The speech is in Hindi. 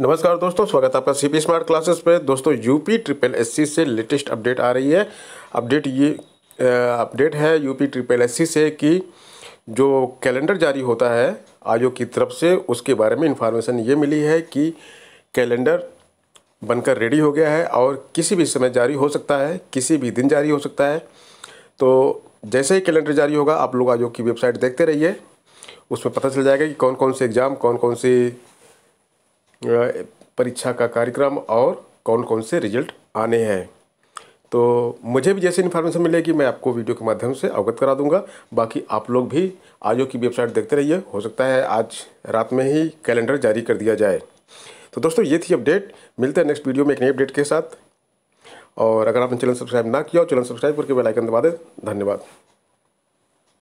नमस्कार दोस्तों स्वागत है आपका सीपी स्मार्ट क्लासेस पे दोस्तों यूपी ट्रिपल एससी से लेटेस्ट अपडेट आ रही है अपडेट ये अपडेट है यूपी ट्रिपल एससी से कि जो कैलेंडर जारी होता है आयोग की तरफ से उसके बारे में इन्फॉर्मेशन ये मिली है कि कैलेंडर बनकर रेडी हो गया है और किसी भी समय जारी हो सकता है किसी भी दिन जारी हो सकता है तो जैसे ही कैलेंडर जारी होगा आप लोग आयोग की वेबसाइट देखते रहिए उसमें पता चल जाएगा कि कौन कौन से एग्ज़ाम कौन कौन सी परीक्षा का कार्यक्रम और कौन कौन से रिजल्ट आने हैं तो मुझे भी जैसे इन्फॉर्मेशन मिलेगी मैं आपको वीडियो के माध्यम से अवगत करा दूंगा बाकी आप लोग भी आयो की वेबसाइट देखते रहिए हो सकता है आज रात में ही कैलेंडर जारी कर दिया जाए तो दोस्तों ये थी अपडेट मिलते हैं नेक्स्ट वीडियो में एक नई अपडेट के साथ और अगर आपने चैनल सब्सक्राइब ना किया हो चैनल सब्सक्राइब करके बेलाइकन दबा दें धन्यवाद